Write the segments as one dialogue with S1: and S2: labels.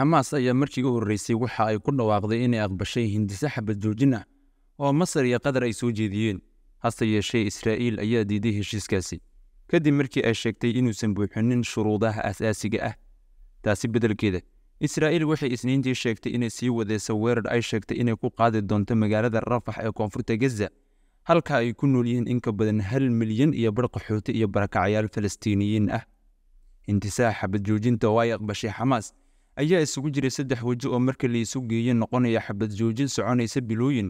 S1: xamaas ayaa markii u horreysay waxa ay ku dhawaaqday inay aqbashay hindise xabad joojin ah oo masar iyo qatar ay soo jeediyeen hase yeeshee israa'iil ayaa diiday heshiiskaasi kadib markii ay sheegtay inuusan buuxinin shuruudaha asaasiga ah taasi beddelkeeda israa'iil waxay isniintii sheegtay inay sii wadeyso weerar ay sheegtay inay ku qaadi doonto magaalada rafax ee koonfurta gaza halka ay ku nool yihiin in ka badan hal milyan iyo bar qaxooti iyo barakacyaal falastiiniyiin ah intisaax xabad joojinta oo ay aqbashay xamaas ayaa isugu jiray saddex weji oo marka la isu geeye noqonaya xabad joojin soconaysa bilooyin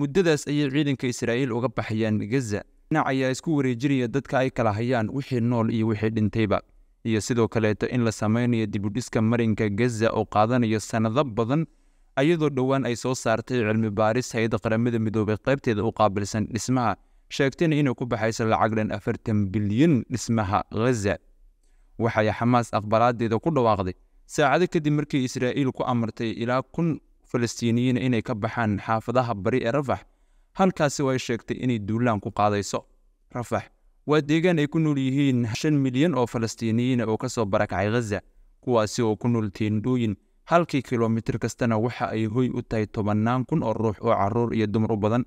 S1: muddadaas ayay ciidanka israa'iil uga baxayaan gaza dhinac ayaa isku wareejinaya dadka ay kala hayaan wixii nool iyo wixii dhintayba iyo sidoo kaleeto in la samaynayo dibudhiska marinka gaza oo qaadanayo sannado badan ayadoo dhowaan ay soo saartay cilmi baaris hay-adda qaramada midoobay qaybteeda u qaabilsan dhismaha sheegtayna inay ku baxayso lacag dhan afartan bilyan dhismaha ghaza waxay xamaas aqbalaadeeda ku dhawaaqday saacado kadib markii israa'iil ku amartay ilaa kun falastiiniyiin inay ka baxaan xaafadaha bari ee rafax halkaasi way sheegtay inay duulaan ku qaadayso rafax waa deegaan ay ku nool yihiin shan milyan oo falastiiniyiina oo ka soo barakacay khaza kuwaasi oo ku nool teendhooyin halkii kilomitir kastana waxa ay hoy u tahay tobannaan kun oo ruux oo caruur iyo dumar u badan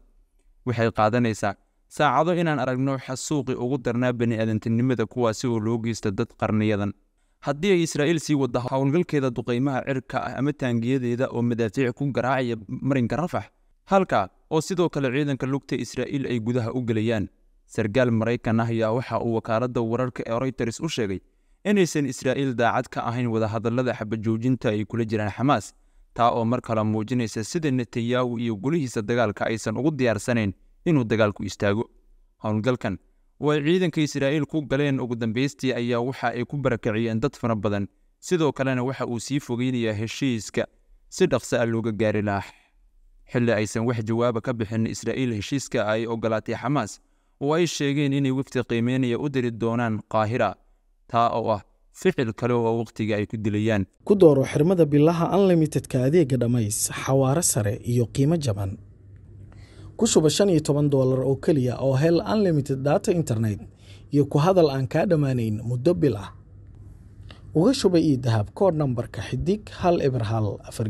S1: waxay qaadanaysaa saacado inaan aragno xasuuqi ugu darnaa bani aadantinimada kuwaasi oo loo geysta dad qarniyadan haddii ay israa'iil sii wadda howlgalkeeda duqeymaha cirka ah ama taangiyadeeda oo madaafiic ku garaacaya marinka rafax halkaa oo sidoo kale ciidanka lugta israa'iil ay gudaha u gelayaan sarkaal maraykan ah ayaa waxa uu wakaaladda wararka ee royters u sheegay inaysan israa'iil daacad ka ahayn wadahadallada xabajoojinta ay kula jiraan xamaas taa oo mar kale muujinaysa sida netanyahu iyo gulihiisa dagaalka aysan ugu diyaarsanayn inuu dagaalku istaago howlgalkan way ciidanka israa'iil ku galeen ugu dambaystii ayaa waxa ay ku barakiciyeen dad fara badan sidoo kalena waxa uu sii fogeynayaa heshiiska si dhaqso ah looga gaari laah xilli aysan wax jawaaba ka bixin israa'iil heshiiska ay ogolaatay xamaas oo ay sheegeen inay wafdi qiimeynaya u diri doonaan qaahira taa oo ah ficil kale oo wakhtiga ay ku dilayaan
S2: ku dooro xirmada billaha unlimitedka adeega dhammays xawaare sare iyo qiimo jaban ku shuba shan iyo toban doolar oo keliya oo hel unlimited data internet iyo ku hadal aan kaa dhammaanayn muddo bil ah uga shuba iyo dahab koor nambarka xidig hal eber hal afar